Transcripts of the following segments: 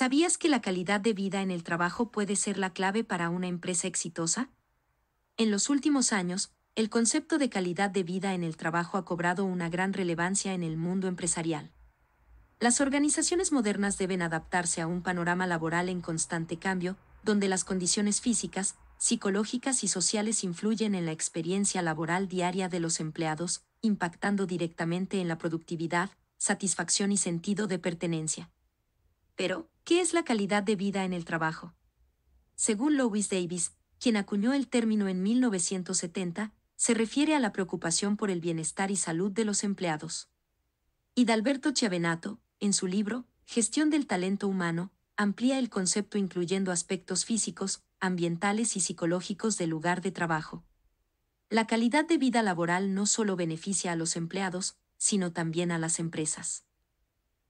¿Sabías que la calidad de vida en el trabajo puede ser la clave para una empresa exitosa? En los últimos años, el concepto de calidad de vida en el trabajo ha cobrado una gran relevancia en el mundo empresarial. Las organizaciones modernas deben adaptarse a un panorama laboral en constante cambio, donde las condiciones físicas, psicológicas y sociales influyen en la experiencia laboral diaria de los empleados, impactando directamente en la productividad, satisfacción y sentido de pertenencia. Pero, ¿qué es la calidad de vida en el trabajo? Según Lois Davis, quien acuñó el término en 1970, se refiere a la preocupación por el bienestar y salud de los empleados. Dalberto Chiavenato, en su libro Gestión del Talento Humano, amplía el concepto incluyendo aspectos físicos, ambientales y psicológicos del lugar de trabajo. La calidad de vida laboral no solo beneficia a los empleados, sino también a las empresas.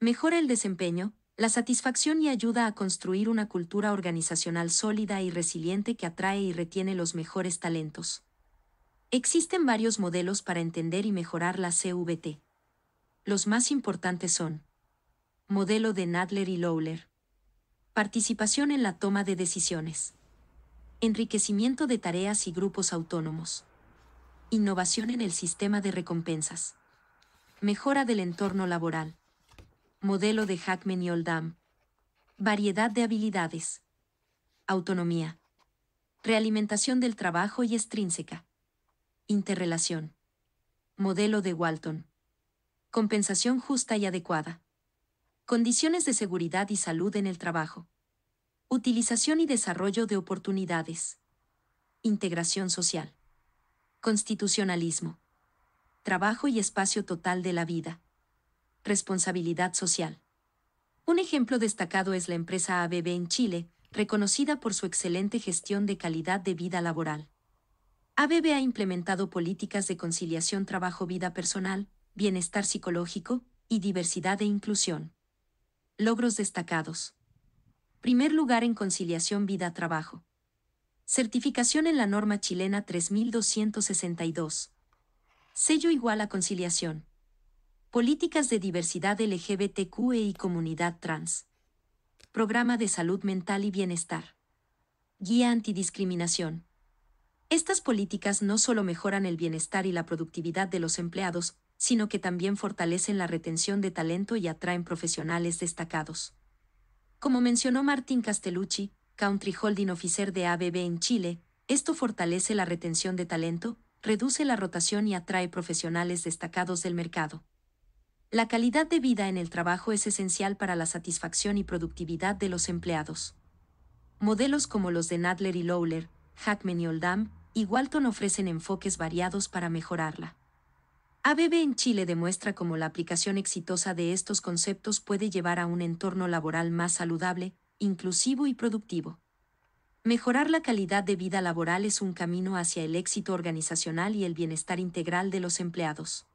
Mejora el desempeño, la satisfacción y ayuda a construir una cultura organizacional sólida y resiliente que atrae y retiene los mejores talentos. Existen varios modelos para entender y mejorar la CVT. Los más importantes son Modelo de Nadler y Lowler. Participación en la toma de decisiones. Enriquecimiento de tareas y grupos autónomos. Innovación en el sistema de recompensas. Mejora del entorno laboral. Modelo de Hackman y Oldham. Variedad de habilidades. Autonomía. Realimentación del trabajo y extrínseca. Interrelación. Modelo de Walton. Compensación justa y adecuada. Condiciones de seguridad y salud en el trabajo. Utilización y desarrollo de oportunidades. Integración social. Constitucionalismo. Trabajo y espacio total de la vida. Responsabilidad social. Un ejemplo destacado es la empresa ABB en Chile, reconocida por su excelente gestión de calidad de vida laboral. ABB ha implementado políticas de conciliación trabajo-vida personal, bienestar psicológico y diversidad e inclusión. Logros destacados. Primer lugar en conciliación vida-trabajo. Certificación en la norma chilena 3262. Sello igual a conciliación. Políticas de diversidad LGBTQ y e comunidad trans. Programa de salud mental y bienestar. Guía antidiscriminación. Estas políticas no solo mejoran el bienestar y la productividad de los empleados, sino que también fortalecen la retención de talento y atraen profesionales destacados. Como mencionó Martín Castellucci, Country Holding Officer de ABB en Chile, esto fortalece la retención de talento, reduce la rotación y atrae profesionales destacados del mercado. La calidad de vida en el trabajo es esencial para la satisfacción y productividad de los empleados. Modelos como los de Nadler y Lowler, Hackman y Oldham, y Walton ofrecen enfoques variados para mejorarla. ABB en Chile demuestra cómo la aplicación exitosa de estos conceptos puede llevar a un entorno laboral más saludable, inclusivo y productivo. Mejorar la calidad de vida laboral es un camino hacia el éxito organizacional y el bienestar integral de los empleados.